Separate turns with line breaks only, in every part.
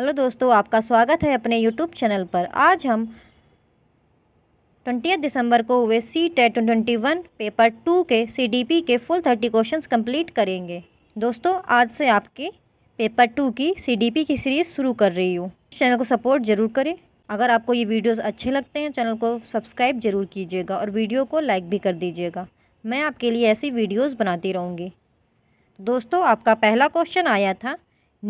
hello दोस्तों आपका स्वागत है अपने यूट्यूब चैनल पर आज हम ट्वेंटी दिसंबर को हुए C e TET twenty one paper two के सीडीपी के फुल थर्टी क्वेश्चंस कंप्लीट करेंगे दोस्तों आज से आपके पेपर टू की सीडीपी की सीरीज़ शुरू कर रही हूँ चैनल को सपोर्ट ज़रूर करें अगर आपको ये वीडियोस अच्छे लगते हैं चैनल को सब्सक्राइब ज़रूर कीजिएगा और वीडियो को लाइक भी कर दीजिएगा मैं आपके लिए ऐसी वीडियोज़ बनाती रहूँगी दोस्तों आपका पहला क्वेश्चन आया था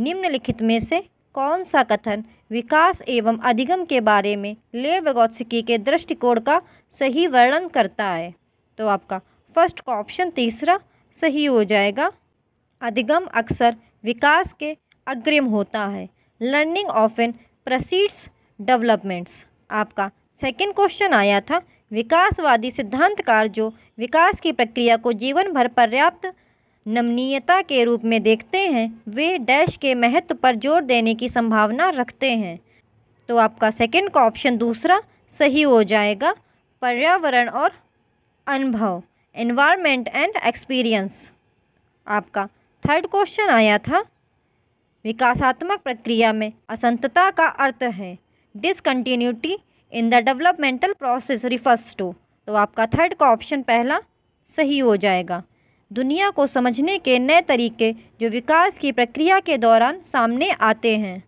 निम्नलिखित में से कौन सा कथन विकास एवं अधिगम के बारे में ले वगोत्सकी के दृष्टिकोण का सही वर्णन करता है तो आपका फर्स्ट का ऑप्शन तीसरा सही हो जाएगा अधिगम अक्सर विकास के अग्रिम होता है learning of an proceeds developments आपका सेकेंड क्वेश्चन आया था विकासवादी सिद्धांतकार जो विकास की प्रक्रिया को जीवन भर पर्याप्त नमनीयता के रूप में देखते हैं वे डैश के महत्व पर जोर देने की संभावना रखते हैं तो आपका सेकंड का ऑप्शन दूसरा सही हो जाएगा पर्यावरण और अनुभव इन्वायरमेंट एंड एक्सपीरियंस आपका थर्ड क्वेश्चन आया था विकासात्मक प्रक्रिया में असंतता का अर्थ है discontinuity in the developmental process refers to तो आपका थर्ड का ऑप्शन पहला सही हो जाएगा दुनिया को समझने के नए तरीके जो विकास की प्रक्रिया के दौरान सामने आते हैं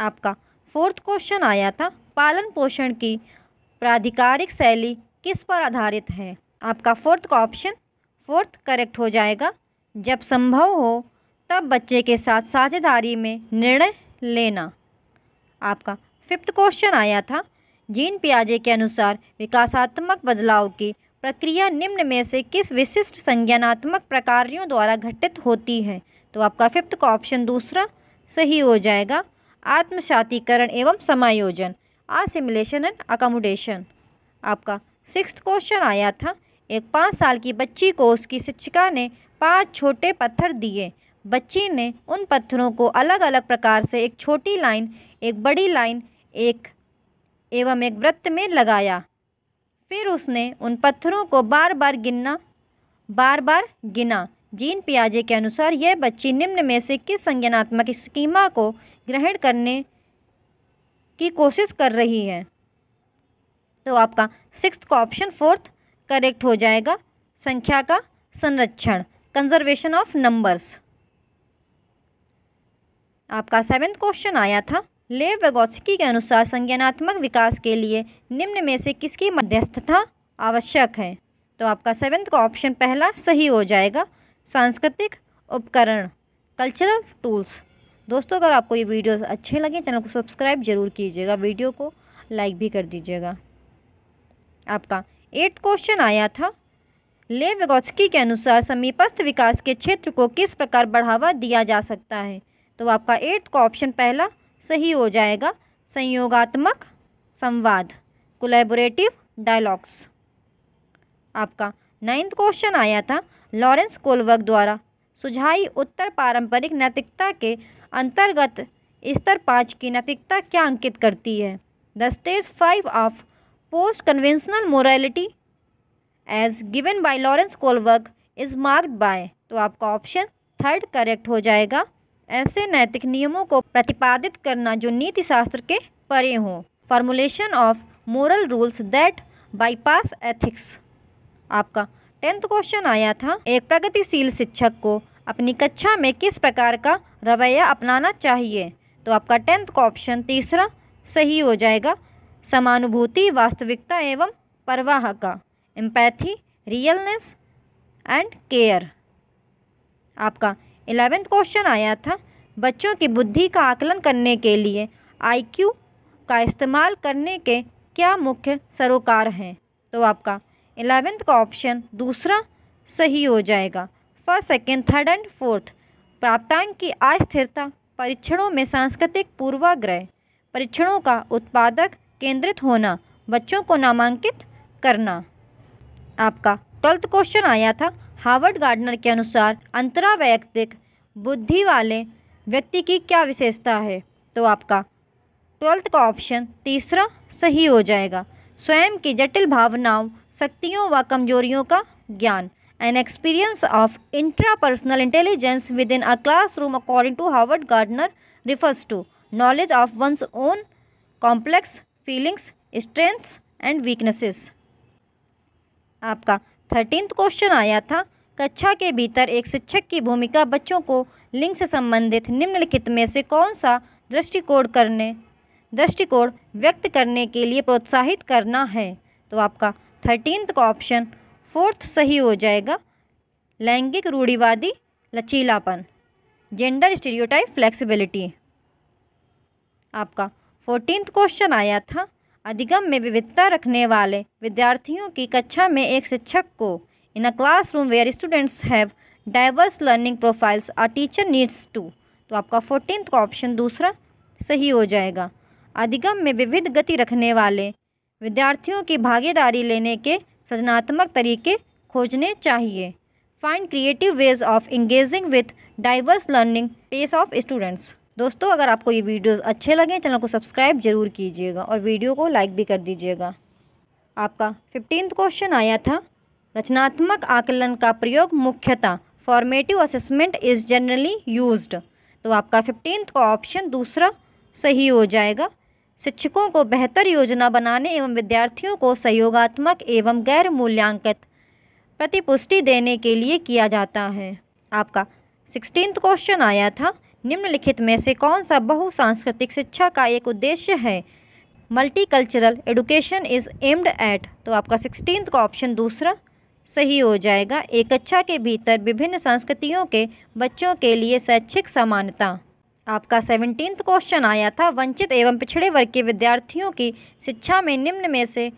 आपका फोर्थ क्वेश्चन आया था पालन पोषण की प्राधिकारिक शैली किस पर आधारित है आपका फोर्थ का ऑप्शन फोर्थ करेक्ट हो जाएगा जब संभव हो तब बच्चे के साथ साझेदारी में निर्णय लेना आपका फिफ्थ क्वेश्चन आया था जीन पियाजे के अनुसार विकासात्मक बदलाव की प्रक्रिया निम्न में से किस विशिष्ट संज्ञानात्मक प्रकारियों द्वारा घटित होती है तो आपका फिफ्थ का ऑप्शन दूसरा सही हो जाएगा आत्मसातीकरण एवं समायोजन आसिमुलेशन एंड अकोमोडेशन आपका सिक्स क्वेश्चन आया था एक पाँच साल की बच्ची को उसकी शिक्षिका ने पांच छोटे पत्थर दिए बच्ची ने उन पत्थरों को अलग अलग प्रकार से एक छोटी लाइन एक बड़ी लाइन एक एवं एक वृत्त में लगाया फिर उसने उन पत्थरों को बार बार गिनना बार बार गिना जीन पियाजे के अनुसार यह बच्ची निम्न में से किस संज्ञानात्मक स्कीमा को ग्रहण करने की कोशिश कर रही है तो आपका सिक्स का ऑप्शन फोर्थ करेक्ट हो जाएगा संख्या का संरक्षण कंजर्वेशन ऑफ नंबर्स आपका सेवेंथ क्वेश्चन आया था लेव वेगोत्सकी के अनुसार संज्ञानात्मक विकास के लिए निम्न में से किसकी मध्यस्थता आवश्यक है तो आपका सेवेंथ का ऑप्शन पहला सही हो जाएगा सांस्कृतिक उपकरण कल्चरल टूल्स दोस्तों अगर आपको ये वीडियोस अच्छे लगे चैनल को सब्सक्राइब जरूर कीजिएगा वीडियो को लाइक भी कर दीजिएगा आपका एट्थ क्वेश्चन आया था ले वेगोत्सकी के अनुसार समीपस्थ विकास के क्षेत्र को किस प्रकार बढ़ावा दिया जा सकता है तो आपका एट्थ का ऑप्शन पहला सही हो जाएगा संयोगात्मक संवाद कोलेबोरेटिव डायलॉग्स आपका नाइन्थ क्वेश्चन आया था लॉरेंस कोलवर्ग द्वारा सुझाई उत्तर पारंपरिक नैतिकता के अंतर्गत स्तर पाँच की नैतिकता क्या अंकित करती है the stage five of post conventional morality as given by Lawrence Kohlberg is marked by तो आपका ऑप्शन थर्ड करेक्ट हो जाएगा ऐसे नैतिक नियमों को प्रतिपादित करना जो नीति शास्त्र के परे हों formulation of moral rules that bypass ethics आपका टेंथ क्वेश्चन आया था एक प्रगतिशील शिक्षक को अपनी कक्षा में किस प्रकार का रवैया अपनाना चाहिए तो आपका टेंथ का ऑप्शन तीसरा सही हो जाएगा समानुभूति वास्तविकता एवं परवाह का एम्पैथी रियलनेस एंड केयर आपका एलेवेंथ क्वेश्चन आया था बच्चों की बुद्धि का आकलन करने के लिए आईक्यू का इस्तेमाल करने के क्या मुख्य सरोकार हैं तो आपका एलेवेंथ का ऑप्शन दूसरा सही हो जाएगा first second third and fourth प्राप्तांक की अस्थिरता परीक्षणों में सांस्कृतिक पूर्वाग्रह परीक्षणों का उत्पादक केंद्रित होना बच्चों को नामांकित करना आपका ट्वेल्थ क्वेश्चन आया था हावर्ड गार्डनर के अनुसार अंतरा वैयक्तिक बुद्धि वाले व्यक्ति की क्या विशेषता है तो आपका ट्वेल्थ का ऑप्शन तीसरा सही हो जाएगा स्वयं की जटिल भावनाओं शक्तियों व कमजोरियों का ज्ञान an experience of intrapersonal intelligence within a classroom according to Howard Gardner refers to knowledge of one's own complex feelings strengths and weaknesses आपका थर्टीन क्वेश्चन आया था कक्षा के भीतर एक शिक्षक की भूमिका बच्चों को लिंग से संबंधित निम्नलिखित में से कौन सा दृष्टिकोण करने दृष्टिकोण व्यक्त करने के लिए प्रोत्साहित करना है तो आपका थर्टीन का ऑप्शन फोर्थ सही हो जाएगा लैंगिक रूढ़िवादी लचीलापन जेंडर स्टीरियोटाइप फ्लेक्सिबिलिटी आपका फोर्टीन क्वेश्चन आया था अधिगम में विविधता रखने वाले विद्यार्थियों की कक्षा में एक शिक्षक को in a classroom where students have diverse learning profiles a teacher needs to तो आपका फोर्टीन का ऑप्शन दूसरा सही हो जाएगा अधिगम में विविध गति रखने वाले विद्यार्थियों की भागीदारी लेने के सृजनात्मक तरीके खोजने चाहिए find creative ways of engaging with diverse learning pace of students दोस्तों अगर आपको ये वीडियोस अच्छे लगें चैनल को सब्सक्राइब ज़रूर कीजिएगा और वीडियो को लाइक भी कर दीजिएगा आपका फिफ्टीन क्वेश्चन आया था रचनात्मक आकलन का प्रयोग मुख्यतः formative assessment is generally use तो आपका फिफ्टीन का ऑप्शन दूसरा सही हो जाएगा शिक्षकों को बेहतर योजना बनाने एवं विद्यार्थियों को सहयोगात्मक एवं गैर मूल्यांकित प्रतिपुष्टि देने के लिए किया जाता है आपका सिक्सटीन क्वेश्चन आया था निम्नलिखित में से कौन सा बहुसांस्कृतिक शिक्षा का एक उद्देश्य है multicultural education is aimed at तो आपका सिक्सटीन का ऑप्शन दूसरा सही हो जाएगा एक कक्षा के भीतर विभिन्न संस्कृतियों के बच्चों के लिए शैक्षिक समानता आपका सेवनटीन्थ क्वेश्चन आया था वंचित एवं पिछड़े वर्ग के विद्यार्थियों की शिक्षा में निम्न में से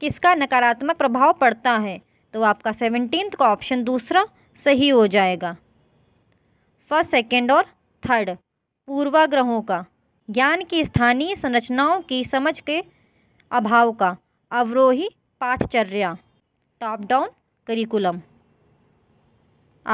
किसका नकारात्मक प्रभाव पड़ता है तो आपका सेवनटीन्थ का ऑप्शन दूसरा सही हो जाएगा फर्स्ट सेकेंड और थर्ड पूर्वाग्रहों का ज्ञान की स्थानीय संरचनाओं की समझ के अभाव का अवरोही पाठचर्या टॉप डाउन करिकुलम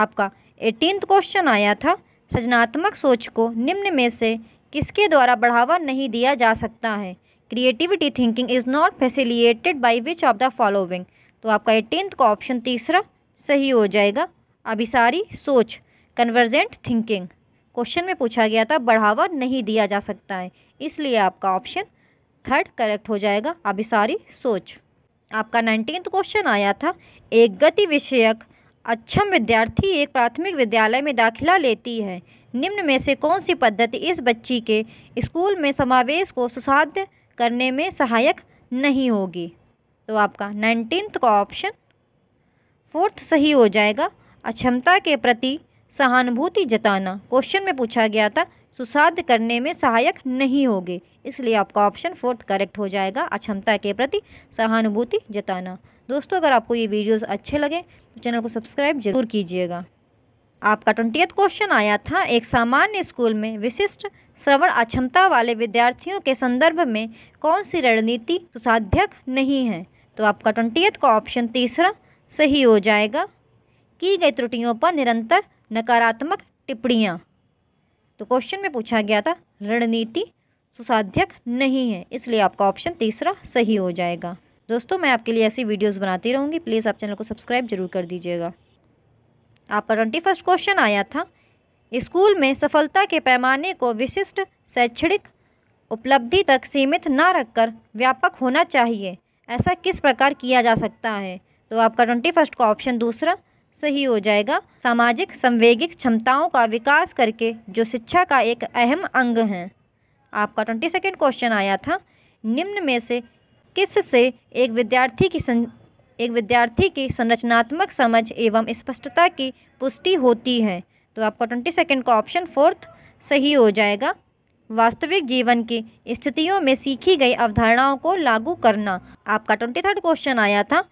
आपका एटीन क्वेश्चन आया था सृजनात्मक सोच को निम्न में से किसके द्वारा बढ़ावा नहीं दिया जा सकता है creativity thinking is not facilitated by which of the following तो आपका एटीन का ऑप्शन तीसरा सही हो जाएगा अभिसारी सोच कन्वर्जेंट थिंकिंग क्वेश्चन में पूछा गया था बढ़ावा नहीं दिया जा सकता है इसलिए आपका ऑप्शन थर्ड करेक्ट हो जाएगा अभिसारी सोच आपका नाइन्टीन क्वेश्चन आया था एक गति विषयक अक्षम विद्यार्थी एक प्राथमिक विद्यालय में दाखिला लेती है निम्न में से कौन सी पद्धति इस बच्ची के स्कूल में समावेश को सुसाध्य करने में सहायक नहीं होगी तो आपका नाइनटीन्थ का ऑप्शन फोर्थ सही हो जाएगा अक्षमता के प्रति सहानुभूति जताना क्वेश्चन में पूछा गया था सुसाध करने में सहायक नहीं होगे इसलिए आपका ऑप्शन फोर्थ करेक्ट हो जाएगा अक्षमता के प्रति सहानुभूति जताना दोस्तों अगर आपको ये वीडियोस अच्छे लगे तो चैनल को सब्सक्राइब जरूर कीजिएगा आपका ट्वेंटी क्वेश्चन आया था एक सामान्य स्कूल में विशिष्ट श्रवण अक्षमता वाले विद्यार्थियों के संदर्भ में कौन सी रणनीति सुसाध्यक नहीं है तो आपका ट्वेंटी का ऑप्शन तीसरा सही हो जाएगा की गई त्रुटियों पर निरंतर नकारात्मक टिप्पणियाँ तो क्वेश्चन में पूछा गया था रणनीति सुसाध्यक नहीं है इसलिए आपका ऑप्शन तीसरा सही हो जाएगा दोस्तों मैं आपके लिए ऐसी वीडियोस बनाती रहूँगी प्लीज़ आप चैनल को सब्सक्राइब जरूर कर दीजिएगा आपका ट्वेंटी फर्स्ट क्वेश्चन आया था स्कूल में सफलता के पैमाने को विशिष्ट शैक्षणिक उपलब्धि तक सीमित ना रखकर व्यापक होना चाहिए ऐसा किस प्रकार किया जा सकता है तो आपका ट्वेंटी फर्स्ट का ऑप्शन दूसरा सही हो जाएगा सामाजिक संवेगिक क्षमताओं का विकास करके जो शिक्षा का एक अहम अंग हैं आपका ट्वेंटी सेकेंड क्वेश्चन आया था निम्न में से किस से एक विद्यार्थी की सं एक विद्यार्थी की संरचनात्मक समझ एवं स्पष्टता की पुष्टि होती है तो आपका ट्वेंटी सेकेंड का ऑप्शन फोर्थ सही हो जाएगा वास्तविक जीवन की स्थितियों में सीखी गई अवधारणाओं को लागू करना आपका ट्वेंटी थर्ड क्वेश्चन आया था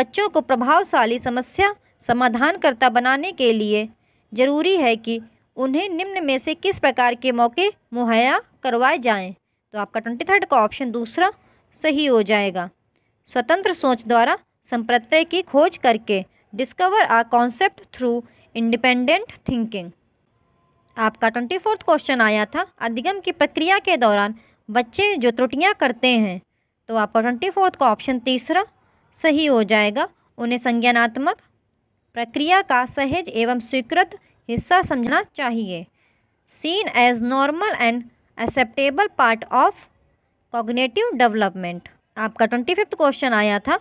बच्चों को प्रभावशाली समस्या समाधानकर्ता बनाने के लिए ज़रूरी है कि उन्हें निम्न में से किस प्रकार के मौके मुहैया करवाए जाएं तो आपका ट्वेंटी थर्ड का ऑप्शन दूसरा सही हो जाएगा स्वतंत्र सोच द्वारा संप्रत्यय की खोज करके discover a concept through independent thinking आपका ट्वेंटी फोर्थ क्वेश्चन आया था अधिगम की प्रक्रिया के दौरान बच्चे जो त्रुटियां करते हैं तो आपका ट्वेंटी फोर्थ का ऑप्शन तीसरा सही हो जाएगा उन्हें संज्ञानात्मक प्रक्रिया का सहज एवं स्वीकृत हिस्सा समझना चाहिए seen as normal and acceptable part of cognitive development आपका ट्वेंटी फिफ्थ क्वेश्चन आया था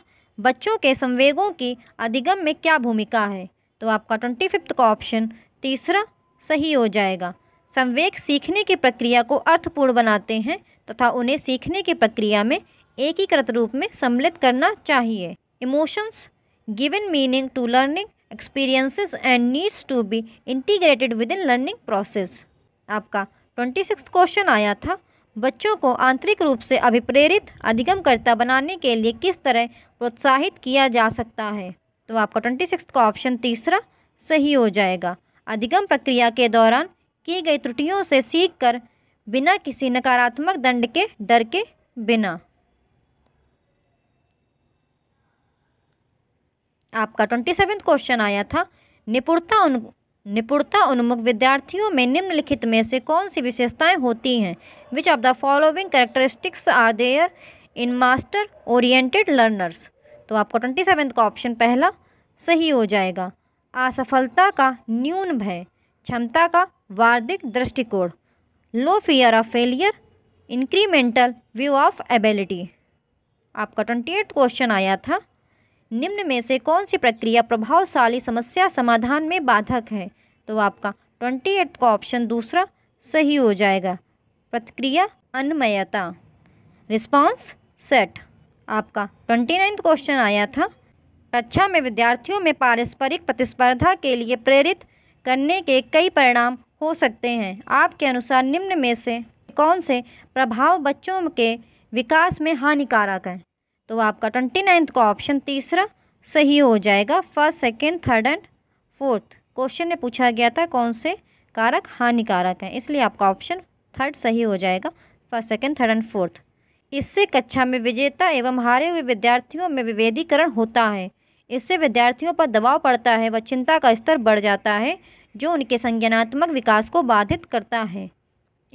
बच्चों के संवेगों की अधिगम में क्या भूमिका है तो आपका ट्वेंटी फिफ्थ का ऑप्शन तीसरा सही हो जाएगा संवेग सीखने की प्रक्रिया को अर्थपूर्ण बनाते हैं तथा तो उन्हें सीखने की प्रक्रिया में एकीकृत रूप में सम्मिलित करना चाहिए emotions given meaning to learning experiences and needs to be integrated within learning process आपका ट्वेंटी सिक्स क्वेश्चन आया था बच्चों को आंतरिक रूप से अभिप्रेरित अधिगमकर्ता बनाने के लिए किस तरह प्रोत्साहित किया जा सकता है तो आपका ट्वेंटी सिक्स का ऑप्शन तीसरा सही हो जाएगा अधिगम प्रक्रिया के दौरान की गई त्रुटियों से सीख कर बिना किसी नकारात्मक दंड के डर के बिना आपका ट्वेंटी सेवेंथ क्वेश्चन आया था निपुणता उन निपुणता उन्मुख विद्यार्थियों में निम्नलिखित में से कौन सी विशेषताएं होती हैं which of the following characteristics are there in master oriented learners तो आपका ट्वेंटी सेवेंथ का ऑप्शन पहला सही हो जाएगा असफलता का न्यून भय क्षमता का वार्धिक दृष्टिकोण low fear of failure incremental view of ability आपका ट्वेंटी एट क्वेश्चन आया था निम्न में से कौन सी प्रक्रिया प्रभावशाली समस्या समाधान में बाधक है तो आपका ट्वेंटी एट का ऑप्शन दूसरा सही हो जाएगा प्रतिक्रिया अनमयता रिस्पांस सेट आपका ट्वेंटी नाइन्थ क्वेश्चन आया था कक्षा में विद्यार्थियों में पारस्परिक प्रतिस्पर्धा के लिए प्रेरित करने के कई परिणाम हो सकते हैं आपके अनुसार निम्न में से कौन से प्रभाव बच्चों के विकास में हानिकारक हैं तो आपका ट्वेंटी नाइन्थ का ऑप्शन तीसरा सही हो जाएगा first second third and fourth question में पूछा गया था कौन से कारक हानिकारक हैं इसलिए आपका ऑप्शन थर्ड सही हो जाएगा first second third and fourth इससे कक्षा में विजेता एवं हारे हुए विद्यार्थियों में विभेदीकरण होता है इससे विद्यार्थियों पर दबाव पड़ता है व चिंता का स्तर बढ़ जाता है जो उनके संज्ञानात्मक विकास को बाधित करता है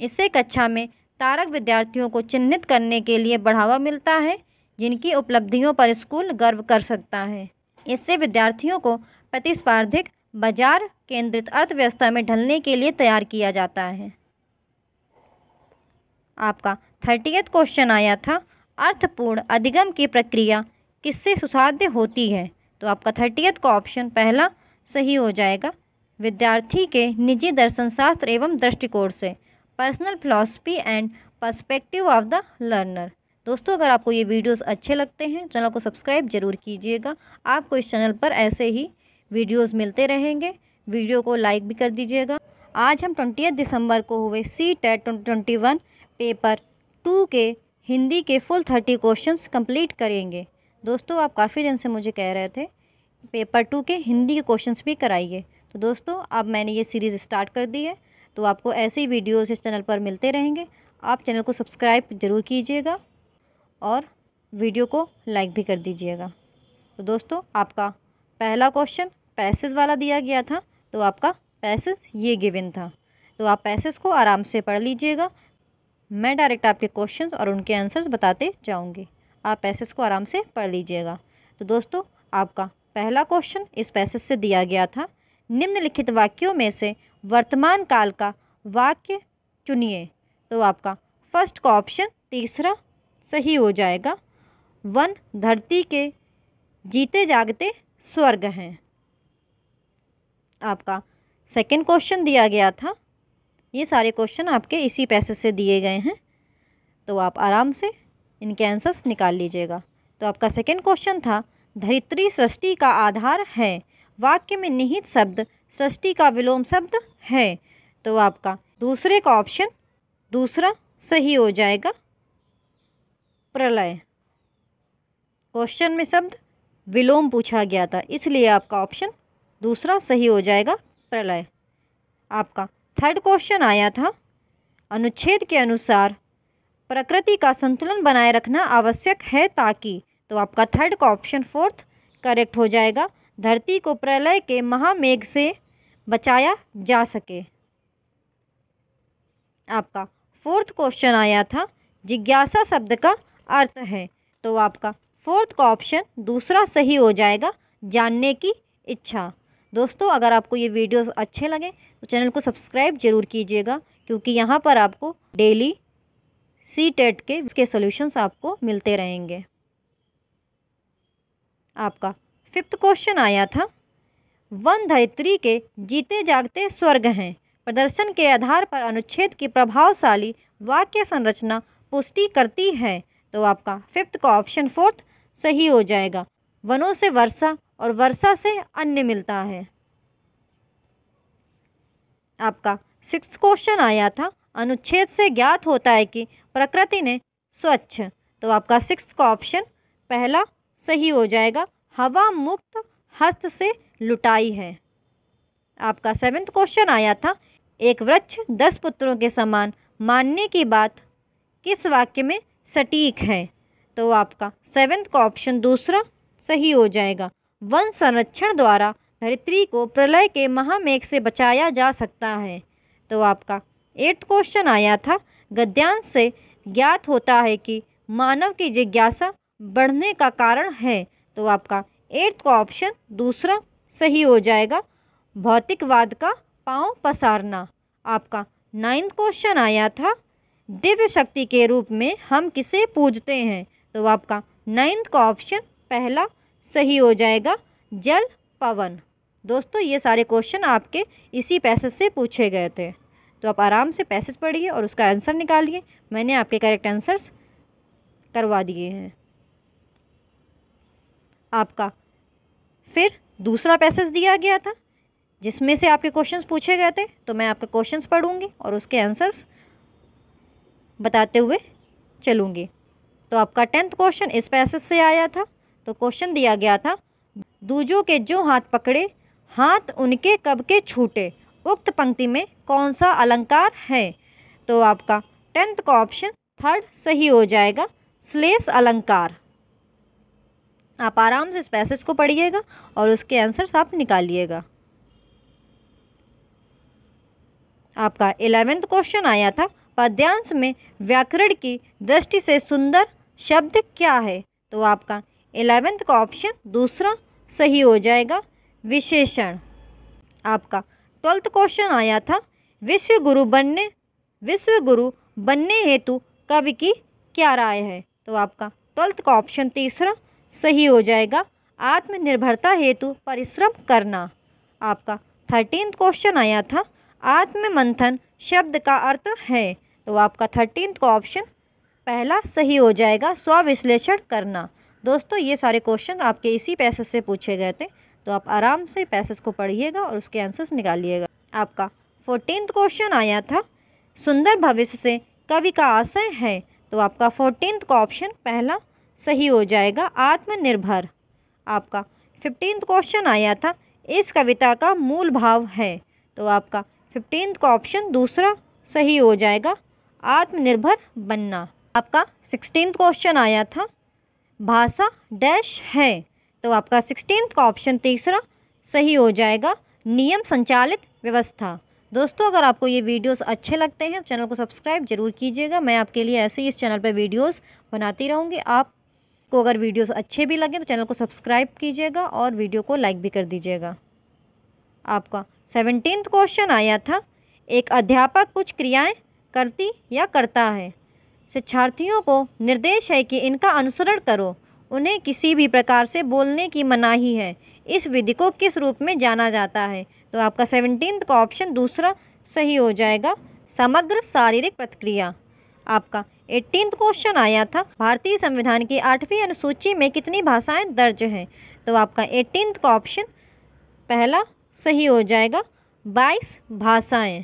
इससे कक्षा में तारक विद्यार्थियों को चिन्हित करने के लिए बढ़ावा मिलता है जिनकी उपलब्धियों पर स्कूल गर्व कर सकता है इससे विद्यार्थियों को प्रतिस्पर्धिक बाजार केंद्रित अर्थव्यवस्था में ढलने के लिए तैयार किया जाता है आपका थर्टीएथ क्वेश्चन आया था अर्थपूर्ण अधिगम की प्रक्रिया किससे सुसाध्य होती है तो आपका थर्टीएथ का ऑप्शन पहला सही हो जाएगा विद्यार्थी के निजी दर्शनशास्त्र एवं दृष्टिकोण से personal philosophy and perspective of the learner दोस्तों अगर आपको ये वीडियोस अच्छे लगते हैं चैनल को सब्सक्राइब ज़रूर कीजिएगा आपको इस चैनल पर ऐसे ही वीडियोस मिलते रहेंगे वीडियो को लाइक भी कर दीजिएगा आज हम ट्वेंटी दिसंबर को हुए C e TET twenty one paper two के हिंदी के फुल थर्टी क्वेश्चन कम्प्लीट करेंगे दोस्तों आप काफ़ी दिन से मुझे कह रहे थे पेपर टू के हिंदी के क्वेश्चन भी कराइए तो दोस्तों अब मैंने ये सीरीज़ स्टार्ट कर दी है तो आपको ऐसे ही वीडियोज़ इस चैनल पर मिलते रहेंगे आप चैनल को सब्सक्राइब ज़रूर कीजिएगा और वीडियो को लाइक भी कर दीजिएगा तो दोस्तों आपका पहला क्वेश्चन पैसेज वाला दिया गया था तो आपका पैसेज ये गिवन था तो आप पैसेज को आराम से पढ़ लीजिएगा मैं डायरेक्ट आपके क्वेश्चन और उनके आंसर्स बताते जाऊँगी आप पैसेज को आराम से पढ़ लीजिएगा तो दोस्तों आपका पहला क्वेश्चन इस पैसेज से दिया गया था निम्नलिखित वाक्यों में से वर्तमान काल का वाक्य चुनिए तो आपका फर्स्ट का ऑप्शन तीसरा सही हो जाएगा वन धरती के जीते जागते स्वर्ग हैं आपका सेकंड क्वेश्चन दिया गया था ये सारे क्वेश्चन आपके इसी पैसे से दिए गए हैं तो आप आराम से इनके आंसर्स निकाल लीजिएगा तो आपका सेकंड क्वेश्चन था धरित्री सृष्टि का आधार है वाक्य में निहित शब्द सृष्टि का विलोम शब्द है तो आपका दूसरे का ऑप्शन दूसरा सही हो जाएगा प्रलय क्वेश्चन में शब्द विलोम पूछा गया था इसलिए आपका ऑप्शन दूसरा सही हो जाएगा प्रलय आपका थर्ड क्वेश्चन आया था अनुच्छेद के अनुसार प्रकृति का संतुलन बनाए रखना आवश्यक है ताकि तो आपका थर्ड का ऑप्शन फोर्थ करेक्ट हो जाएगा धरती को प्रलय के महामेघ से बचाया जा सके आपका फोर्थ क्वेश्चन आया था जिज्ञासा शब्द का अर्थ है तो आपका फोर्थ का ऑप्शन दूसरा सही हो जाएगा जानने की इच्छा दोस्तों अगर आपको ये वीडियोस अच्छे लगें तो चैनल को सब्सक्राइब ज़रूर कीजिएगा क्योंकि यहाँ पर आपको डेली सी टेट e के इसके सॉल्यूशंस आपको मिलते रहेंगे आपका फिफ्थ क्वेश्चन आया था वन धरित्री के जीते जागते स्वर्ग हैं प्रदर्शन के आधार पर अनुच्छेद की प्रभावशाली वाक्य संरचना पुष्टि करती है तो आपका फिफ्थ का ऑप्शन फोर्थ सही हो जाएगा वनों से वर्षा और वर्षा से अन्य मिलता है आपका सिक्स क्वेश्चन आया था अनुच्छेद से ज्ञात होता है कि प्रकृति ने स्वच्छ तो आपका सिक्स का ऑप्शन पहला सही हो जाएगा हवा मुक्त हस्त से लुटाई है आपका सेवेंथ क्वेश्चन आया था एक वृक्ष दस पुत्रों के समान मानने की बात किस वाक्य में सटीक है तो आपका सेवेंथ का ऑप्शन दूसरा सही हो जाएगा वन संरक्षण द्वारा धरित्री को प्रलय के महामेघ से बचाया जा सकता है तो आपका एट्थ क्वेश्चन आया था गद्यांश से ज्ञात होता है कि मानव की जिज्ञासा बढ़ने का कारण है तो आपका एट्थ का ऑप्शन दूसरा सही हो जाएगा भौतिकवाद का पांव पसारना आपका नाइन्थ क्वेश्चन आया था दिव्य शक्ति के रूप में हम किसे पूजते हैं तो आपका नाइन्थ का ऑप्शन पहला सही हो जाएगा जल पवन दोस्तों ये सारे क्वेश्चन आपके इसी पैसेज से पूछे गए थे तो आप आराम से पैसेज पढ़िए और उसका आंसर निकालिए मैंने आपके करेक्ट आंसर्स करवा दिए हैं आपका फिर दूसरा पैसेज दिया गया था जिसमें से आपके क्वेश्चंस पूछे गए थे तो मैं आपके क्वेश्चंस पढ़ूंगी और उसके आंसर्स बताते हुए चलूँगी तो आपका टेंथ क्वेश्चन इस पैसेज से आया था तो क्वेश्चन दिया गया था दूजों के जो हाथ पकड़े हाथ उनके कब के छूटे उक्त पंक्ति में कौन सा अलंकार है तो आपका टेंथ का ऑप्शन थर्ड सही हो जाएगा स्लेस अलंकार आप आराम से इस पैसेज को पढ़िएगा और उसके आंसर्स आप निकालिएगा आपका एलेवेंथ क्वेश्चन आया था पद्यांश में व्याकरण की दृष्टि से सुंदर शब्द क्या है तो आपका एलेवेंथ का ऑप्शन दूसरा सही हो जाएगा विशेषण आपका ट्वेल्थ क्वेश्चन आया था विश्व गुरु बनने विश्व गुरु बनने हेतु कवि की क्या राय है तो आपका ट्वेल्थ का ऑप्शन तीसरा सही हो जाएगा आत्मनिर्भरता हेतु परिश्रम करना आपका थर्टीन क्वेश्चन आया था आत्म मंथन शब्द का अर्थ है तो आपका थर्टीन का ऑप्शन पहला सही हो जाएगा स्वविश्लेषण करना दोस्तों ये सारे क्वेश्चन आपके इसी पैसेज से पूछे गए थे तो आप आराम से पैसेज को पढ़िएगा और उसके आंसर्स निकालिएगा आपका फोर्टीन क्वेश्चन आया था सुंदर भविष्य से कवि का आशय है तो आपका फोर्टीन का ऑप्शन पहला सही हो जाएगा आत्मनिर्भर आपका फिफ्टीन क्वेश्चन आया था इस कविता का मूल भाव है तो आपका फिफ्टीन का ऑप्शन दूसरा सही हो जाएगा आत्मनिर्भर बनना आपका सिक्सटीन क्वेश्चन आया था भाषा डैश है तो आपका सिक्सटीन का ऑप्शन तीसरा सही हो जाएगा नियम संचालित व्यवस्था दोस्तों अगर आपको ये वीडियोस अच्छे लगते हैं चैनल को सब्सक्राइब जरूर कीजिएगा मैं आपके लिए ऐसे ही इस चैनल पर वीडियोस बनाती रहूँगी आपको अगर वीडियोस अच्छे भी लगें तो चैनल को सब्सक्राइब कीजिएगा और वीडियो को लाइक भी कर दीजिएगा आपका सेवनटीन क्वेश्चन आया था एक अध्यापक कुछ क्रियाएँ करती या करता है शिक्षार्थियों को निर्देश है कि इनका अनुसरण करो उन्हें किसी भी प्रकार से बोलने की मनाही है इस विधि को किस रूप में जाना जाता है तो आपका सेवनटीन का ऑप्शन दूसरा सही हो जाएगा समग्र शारीरिक प्रतिक्रिया आपका एट्टीन क्वेश्चन आया था भारतीय संविधान की आठवीं अनुसूची में कितनी भाषाएं दर्ज हैं तो आपका एट्टीन का ऑप्शन पहला सही हो जाएगा बाईस भाषाएं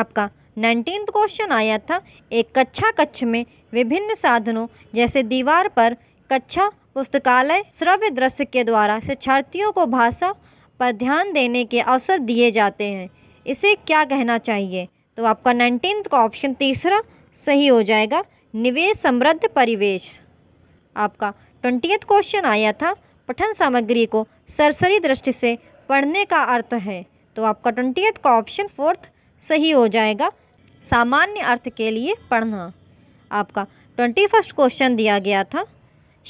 आपका नाइनटीन्थ क्वेश्चन आया था एक कक्षा कक्ष में विभिन्न साधनों जैसे दीवार पर कक्षा पुस्तकालय श्रव्य दृश्य के द्वारा शिक्षार्थियों को भाषा पर ध्यान देने के अवसर दिए जाते हैं इसे क्या कहना चाहिए तो आपका नाइन्टीन का ऑप्शन तीसरा सही हो जाएगा निवेश समृद्ध परिवेश आपका ट्वेंटी क्वेश्चन आया था पठन सामग्री को सरसरी दृष्टि से पढ़ने का अर्थ है तो आपका ट्वेंटी का ऑप्शन फोर्थ सही हो जाएगा सामान्य अर्थ के लिए पढ़ना आपका ट्वेंटी फर्स्ट क्वेश्चन दिया गया था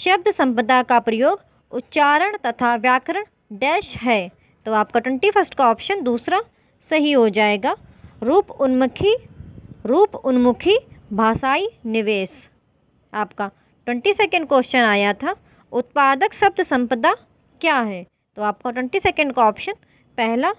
शब्द संपदा का प्रयोग उच्चारण तथा व्याकरण डैश है तो आपका ट्वेंटी फर्स्ट का ऑप्शन दूसरा सही हो जाएगा रूप उन्मुखी रूप उन्मुखी भाषाई निवेश आपका ट्वेंटी सेकेंड क्वेश्चन आया था उत्पादक शब्द संपदा क्या है तो आपका ट्वेंटी सेकेंड का ऑप्शन पहला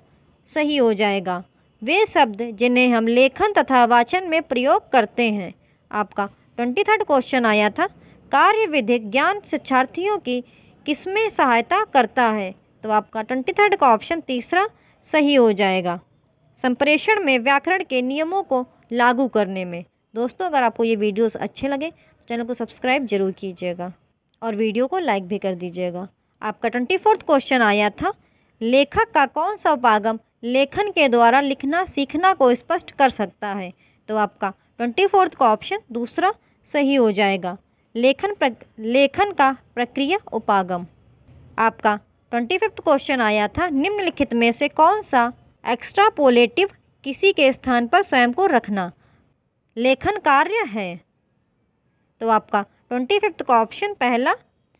सही हो जाएगा वे शब्द जिन्हें हम लेखन तथा वाचन में प्रयोग करते हैं आपका ट्वेंटी थर्ड क्वेश्चन आया था कार्य विधिक ज्ञान शिक्षार्थियों की किसमें सहायता करता है तो आपका ट्वेंटी थर्ड का ऑप्शन तीसरा सही हो जाएगा संप्रेषण में व्याकरण के नियमों को लागू करने में दोस्तों अगर आपको ये वीडियोस अच्छे लगे तो चैनल को सब्सक्राइब जरूर कीजिएगा और वीडियो को लाइक भी कर दीजिएगा आपका ट्वेंटी फोर्थ क्वेश्चन आया था लेखक का कौन सा उपागम लेखन के द्वारा लिखना सीखना को स्पष्ट कर सकता है तो आपका ट्वेंटी फोर्थ का ऑप्शन दूसरा सही हो जाएगा लेखन प्रक, लेखन का प्रक्रिया उपागम आपका ट्वेंटी फिफ्थ क्वेश्चन आया था निम्नलिखित में से कौन सा एक्स्ट्रापोलेटिव किसी के स्थान पर स्वयं को रखना लेखन कार्य है तो आपका ट्वेंटी फिफ्थ का ऑप्शन पहला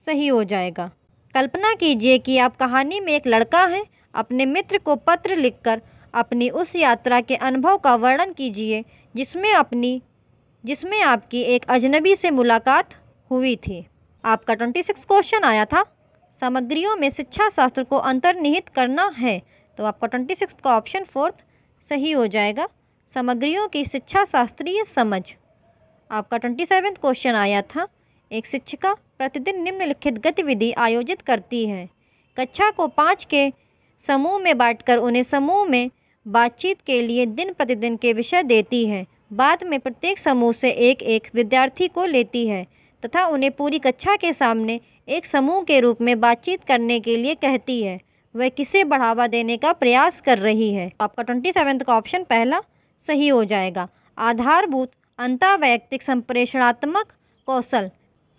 सही हो जाएगा कल्पना कीजिए कि आप कहानी में एक लड़का हैं अपने मित्र को पत्र लिखकर अपनी उस यात्रा के अनुभव का वर्णन कीजिए जिसमें अपनी जिसमें आपकी एक अजनबी से मुलाकात हुई थी आपका ट्वेंटी सिक्स क्वेश्चन आया था सामग्रियों में शिक्षा शास्त्र को अंतर्निहित करना है तो आपका ट्वेंटी सिक्स का ऑप्शन फोर्थ सही हो जाएगा सामग्रियों की शिक्षा शास्त्रीय समझ आपका ट्वेंटी सेवेंथ क्वेश्चन आया था एक शिक्षिका प्रतिदिन निम्नलिखित गतिविधि आयोजित करती है कक्षा को पाँच के समूह में बांटकर उन्हें समूह में बातचीत के लिए दिन प्रतिदिन के विषय देती है बाद में प्रत्येक समूह से एक एक विद्यार्थी को लेती है तथा उन्हें पूरी कक्षा के सामने एक समूह के रूप में बातचीत करने के लिए कहती है वह किसे बढ़ावा देने का प्रयास कर रही है आपका ट्वेंटी सेवेंथ का ऑप्शन पहला सही हो जाएगा आधारभूत अंतावैयक्तिक संप्रेषणात्मक कौशल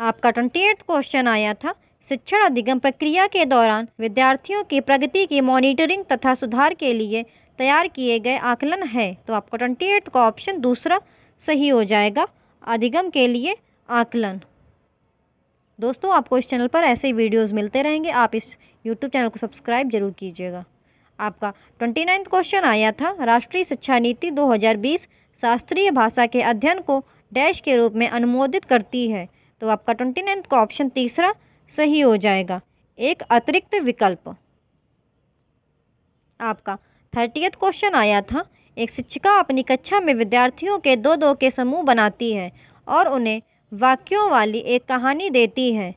आपका ट्वेंटी एट्थ क्वेश्चन आया था शिक्षण अधिगम प्रक्रिया के दौरान विद्यार्थियों की प्रगति की मॉनिटरिंग तथा सुधार के लिए तैयार किए गए आकलन है तो आपका ट्वेंटी एट्थ का ऑप्शन दूसरा सही हो जाएगा अधिगम के लिए आकलन दोस्तों आपको इस चैनल पर ऐसे ही वीडियोस मिलते रहेंगे आप इस यूट्यूब चैनल को सब्सक्राइब जरूर कीजिएगा आपका ट्वेंटी नाइन्थ क्वेश्चन आया था राष्ट्रीय शिक्षा नीति 2020 शास्त्रीय भाषा के अध्ययन को डैश के रूप में अनुमोदित करती है तो आपका ट्वेंटी नाइन्थ का ऑप्शन तीसरा सही हो जाएगा एक अतिरिक्त विकल्प आपका थर्टीएथ क्वेश्चन आया था एक शिक्षिका अपनी कक्षा में विद्यार्थियों के दो दो के समूह बनाती है और उन्हें वाक्यों वाली एक कहानी देती है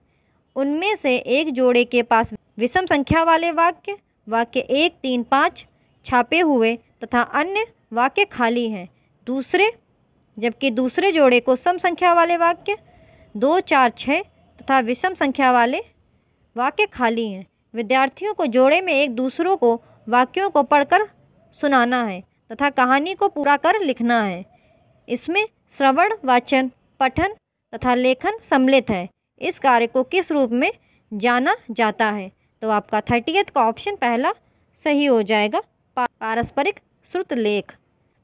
उनमें से एक जोड़े के पास विषम संख्या वाले वाक्य वाक्य एक तीन पाँच छापे हुए तथा अन्य वाक्य खाली हैं दूसरे जबकि दूसरे जोड़े को सम संख्या वाले वाक्य दो चार छः तथा विषम संख्या वाले वाक्य खाली हैं विद्यार्थियों को जोड़े में एक दूसरों को वाक्यों को पढ़कर सुनाना है तथा कहानी को पूरा कर लिखना है इसमें श्रवण वाचन पठन तथा लेखन सम्मिलित है इस कार्य को किस रूप में जाना जाता है तो आपका थर्टीएथ का ऑप्शन पहला सही हो जाएगा पारस्परिक श्रुत लेख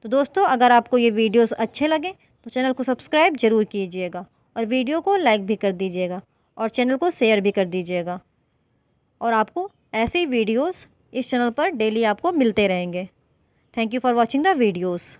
तो दोस्तों अगर आपको ये वीडियोस अच्छे लगें तो चैनल को सब्सक्राइब जरूर कीजिएगा और वीडियो को लाइक भी कर दीजिएगा और चैनल को शेयर भी कर दीजिएगा और आपको ऐसे ही वीडियोस इस चैनल पर डेली आपको मिलते रहेंगे thank you for watching the videos